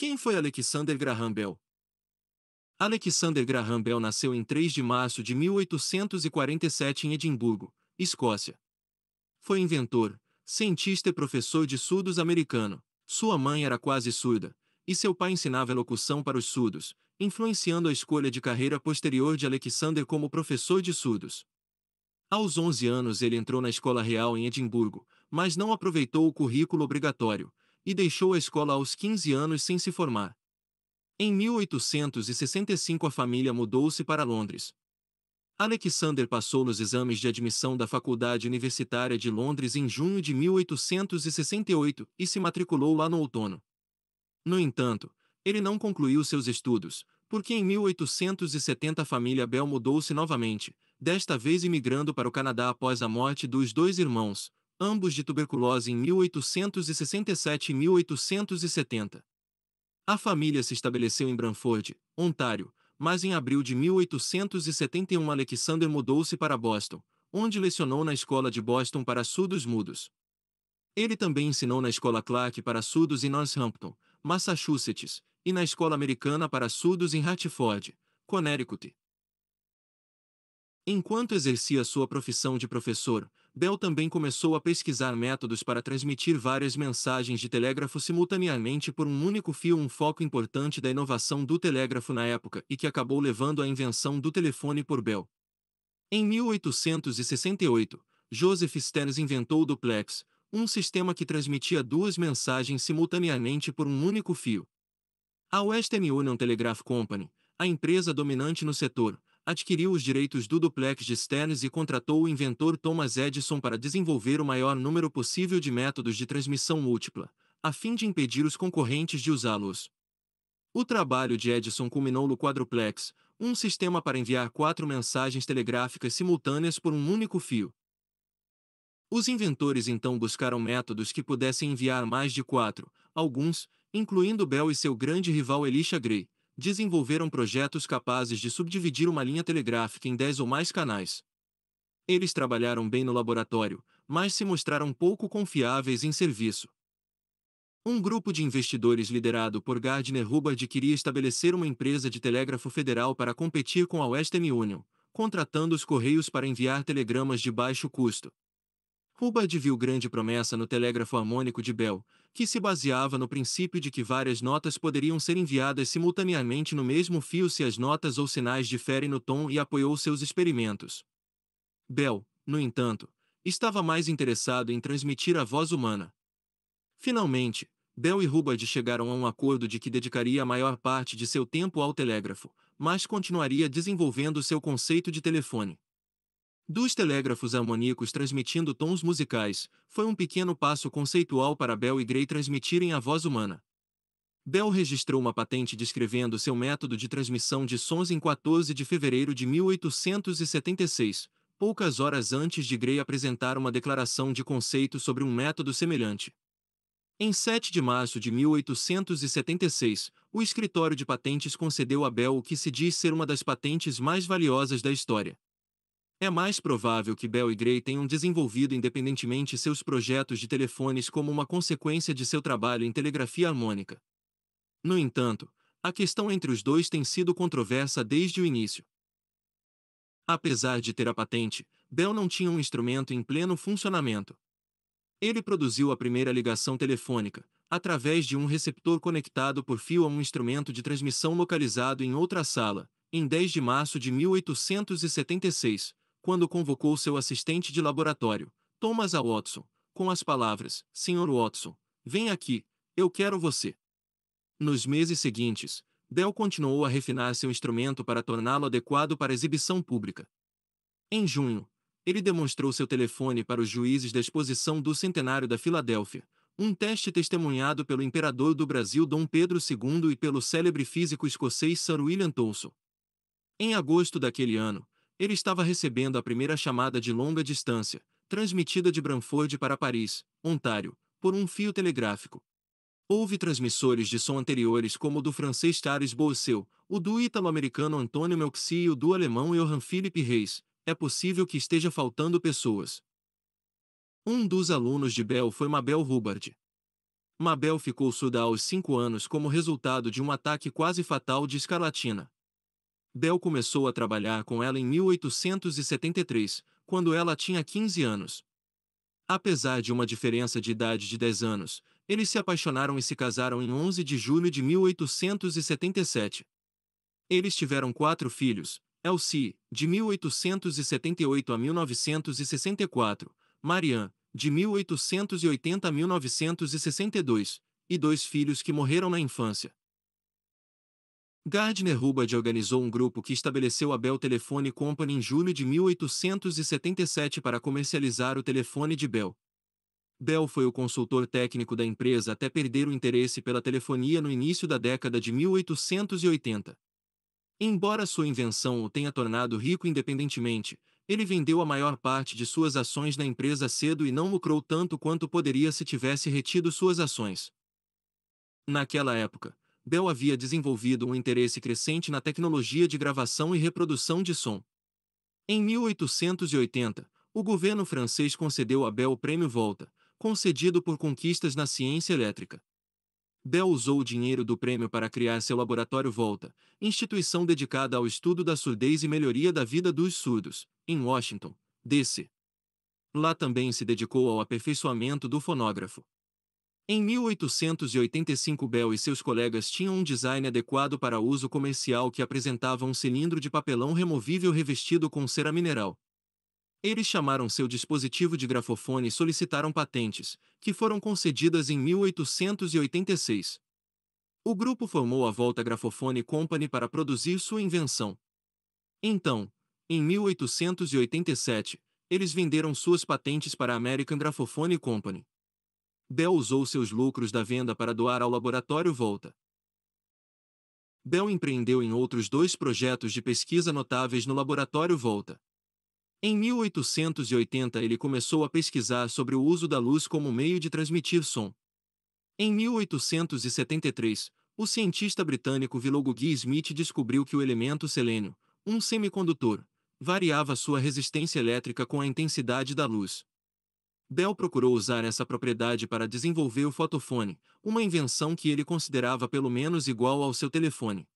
Quem foi Alexander Graham Bell? Alexander Graham Bell nasceu em 3 de março de 1847 em Edimburgo, Escócia. Foi inventor, cientista e professor de surdos americano. Sua mãe era quase surda, e seu pai ensinava elocução para os surdos, influenciando a escolha de carreira posterior de Alexander como professor de surdos. Aos 11 anos ele entrou na Escola Real em Edimburgo, mas não aproveitou o currículo obrigatório, e deixou a escola aos 15 anos sem se formar. Em 1865 a família mudou-se para Londres. Alexander passou nos exames de admissão da Faculdade Universitária de Londres em junho de 1868 e se matriculou lá no outono. No entanto, ele não concluiu seus estudos, porque em 1870 a família Bell mudou-se novamente, desta vez imigrando para o Canadá após a morte dos dois irmãos, ambos de tuberculose em 1867 e 1870. A família se estabeleceu em Branford, Ontário, mas em abril de 1871 Alexander mudou-se para Boston, onde lecionou na escola de Boston para surdos mudos. Ele também ensinou na escola Clark para surdos em Northampton, Massachusetts, e na escola americana para surdos em Hartford, Connecticut. Enquanto exercia sua profissão de professor, Bell também começou a pesquisar métodos para transmitir várias mensagens de telégrafo simultaneamente por um único fio, um foco importante da inovação do telégrafo na época e que acabou levando à invenção do telefone por Bell. Em 1868, Joseph Stearns inventou o duplex, um sistema que transmitia duas mensagens simultaneamente por um único fio. A Western Union Telegraph Company, a empresa dominante no setor, adquiriu os direitos do duplex de Sterns e contratou o inventor Thomas Edison para desenvolver o maior número possível de métodos de transmissão múltipla, a fim de impedir os concorrentes de usá-los. O trabalho de Edison culminou no quadruplex, um sistema para enviar quatro mensagens telegráficas simultâneas por um único fio. Os inventores então buscaram métodos que pudessem enviar mais de quatro, alguns, incluindo Bell e seu grande rival Elisha Gray, desenvolveram projetos capazes de subdividir uma linha telegráfica em 10 ou mais canais. Eles trabalharam bem no laboratório, mas se mostraram pouco confiáveis em serviço. Um grupo de investidores liderado por Gardner Hubbard queria estabelecer uma empresa de telégrafo federal para competir com a Western Union, contratando os correios para enviar telegramas de baixo custo. Cuba adviu grande promessa no telégrafo harmônico de Bell, que se baseava no princípio de que várias notas poderiam ser enviadas simultaneamente no mesmo fio se as notas ou sinais diferem no tom e apoiou seus experimentos. Bell, no entanto, estava mais interessado em transmitir a voz humana. Finalmente, Bell e Hubbard chegaram a um acordo de que dedicaria a maior parte de seu tempo ao telégrafo, mas continuaria desenvolvendo seu conceito de telefone. Dos telégrafos harmônicos transmitindo tons musicais, foi um pequeno passo conceitual para Bell e Gray transmitirem a voz humana. Bell registrou uma patente descrevendo seu método de transmissão de sons em 14 de fevereiro de 1876, poucas horas antes de Gray apresentar uma declaração de conceito sobre um método semelhante. Em 7 de março de 1876, o escritório de patentes concedeu a Bell o que se diz ser uma das patentes mais valiosas da história. É mais provável que Bell e Gray tenham desenvolvido independentemente seus projetos de telefones como uma consequência de seu trabalho em telegrafia harmônica. No entanto, a questão entre os dois tem sido controversa desde o início. Apesar de ter a patente, Bell não tinha um instrumento em pleno funcionamento. Ele produziu a primeira ligação telefônica, através de um receptor conectado por fio a um instrumento de transmissão localizado em outra sala, em 10 de março de 1876, quando convocou seu assistente de laboratório, Thomas A. Watson, com as palavras: Sr. Watson, vem aqui, eu quero você. Nos meses seguintes, Dell continuou a refinar seu instrumento para torná-lo adequado para exibição pública. Em junho, ele demonstrou seu telefone para os juízes da exposição do Centenário da Filadélfia, um teste testemunhado pelo imperador do Brasil Dom Pedro II e pelo célebre físico escocês Sir William Thomson. Em agosto daquele ano, ele estava recebendo a primeira chamada de longa distância, transmitida de Branford para Paris, Ontário, por um fio telegráfico. Houve transmissores de som anteriores como o do francês Charles Bourseau, o do italo-americano Antônio Melxi e o do alemão Johann Philipp Reis. É possível que esteja faltando pessoas. Um dos alunos de Bell foi Mabel Hubbard. Mabel ficou surda aos cinco anos como resultado de um ataque quase fatal de escarlatina. Bell começou a trabalhar com ela em 1873, quando ela tinha 15 anos. Apesar de uma diferença de idade de 10 anos, eles se apaixonaram e se casaram em 11 de julho de 1877. Eles tiveram quatro filhos: Elsie, de 1878 a 1964, Marianne, de 1880 a 1962, e dois filhos que morreram na infância. Gardner Hubbard organizou um grupo que estabeleceu a Bell Telephone Company em julho de 1877 para comercializar o telefone de Bell. Bell foi o consultor técnico da empresa até perder o interesse pela telefonia no início da década de 1880. Embora sua invenção o tenha tornado rico independentemente, ele vendeu a maior parte de suas ações na empresa cedo e não lucrou tanto quanto poderia se tivesse retido suas ações. Naquela época, Bell havia desenvolvido um interesse crescente na tecnologia de gravação e reprodução de som. Em 1880, o governo francês concedeu a Bell o Prêmio Volta, concedido por conquistas na ciência elétrica. Bell usou o dinheiro do prêmio para criar seu laboratório Volta, instituição dedicada ao estudo da surdez e melhoria da vida dos surdos, em Washington, D.C. Lá também se dedicou ao aperfeiçoamento do fonógrafo. Em 1885 Bell e seus colegas tinham um design adequado para uso comercial que apresentava um cilindro de papelão removível revestido com cera mineral. Eles chamaram seu dispositivo de grafofone e solicitaram patentes, que foram concedidas em 1886. O grupo formou a Volta Grafofone Company para produzir sua invenção. Então, em 1887, eles venderam suas patentes para a American Graphone Company. Dell usou seus lucros da venda para doar ao laboratório Volta. Dell empreendeu em outros dois projetos de pesquisa notáveis no laboratório Volta. Em 1880, ele começou a pesquisar sobre o uso da luz como meio de transmitir som. Em 1873, o cientista britânico Vilogugui Smith descobriu que o elemento selênio, um semicondutor, variava sua resistência elétrica com a intensidade da luz. Bell procurou usar essa propriedade para desenvolver o fotofone, uma invenção que ele considerava pelo menos igual ao seu telefone.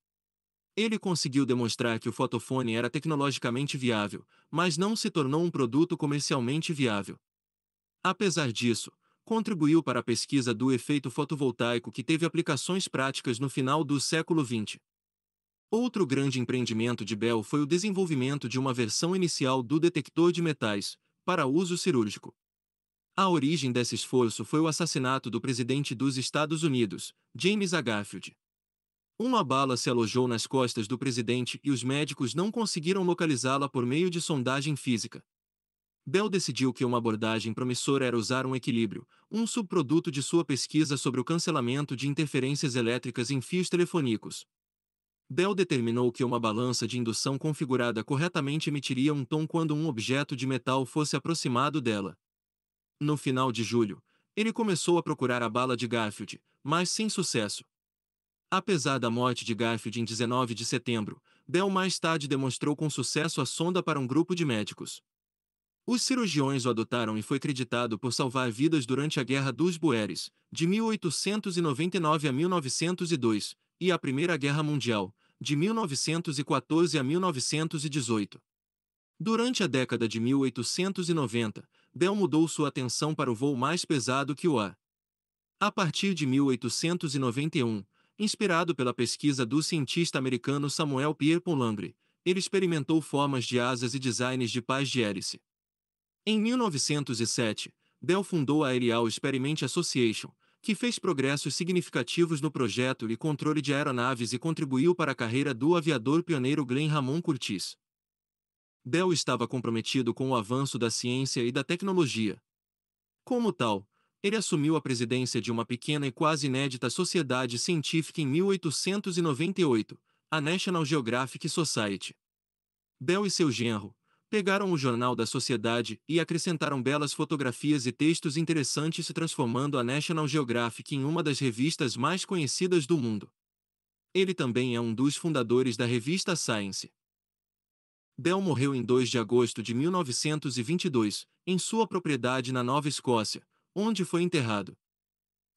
Ele conseguiu demonstrar que o fotofone era tecnologicamente viável, mas não se tornou um produto comercialmente viável. Apesar disso, contribuiu para a pesquisa do efeito fotovoltaico que teve aplicações práticas no final do século XX. Outro grande empreendimento de Bell foi o desenvolvimento de uma versão inicial do detector de metais, para uso cirúrgico. A origem desse esforço foi o assassinato do presidente dos Estados Unidos, James A. Garfield. Uma bala se alojou nas costas do presidente e os médicos não conseguiram localizá-la por meio de sondagem física. Bell decidiu que uma abordagem promissora era usar um equilíbrio, um subproduto de sua pesquisa sobre o cancelamento de interferências elétricas em fios telefônicos. Bell determinou que uma balança de indução configurada corretamente emitiria um tom quando um objeto de metal fosse aproximado dela no final de julho, ele começou a procurar a bala de Garfield, mas sem sucesso. Apesar da morte de Garfield em 19 de setembro, Bell mais tarde demonstrou com sucesso a sonda para um grupo de médicos. Os cirurgiões o adotaram e foi creditado por salvar vidas durante a Guerra dos Bueres, de 1899 a 1902, e a Primeira Guerra Mundial, de 1914 a 1918. Durante a década de 1890, Bell mudou sua atenção para o voo mais pesado que o ar. A partir de 1891, inspirado pela pesquisa do cientista americano Samuel Pierre Poulangre, ele experimentou formas de asas e designs de pais de hélice. Em 1907, Bell fundou a Aerial Experiment Association, que fez progressos significativos no projeto e controle de aeronaves e contribuiu para a carreira do aviador pioneiro Glenn Ramon Curtis. Bell estava comprometido com o avanço da ciência e da tecnologia. Como tal, ele assumiu a presidência de uma pequena e quase inédita sociedade científica em 1898, a National Geographic Society. Bell e seu genro pegaram o jornal da sociedade e acrescentaram belas fotografias e textos interessantes, transformando a National Geographic em uma das revistas mais conhecidas do mundo. Ele também é um dos fundadores da revista Science. Bell morreu em 2 de agosto de 1922, em sua propriedade na Nova Escócia, onde foi enterrado.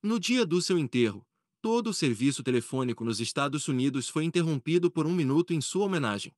No dia do seu enterro, todo o serviço telefônico nos Estados Unidos foi interrompido por um minuto em sua homenagem.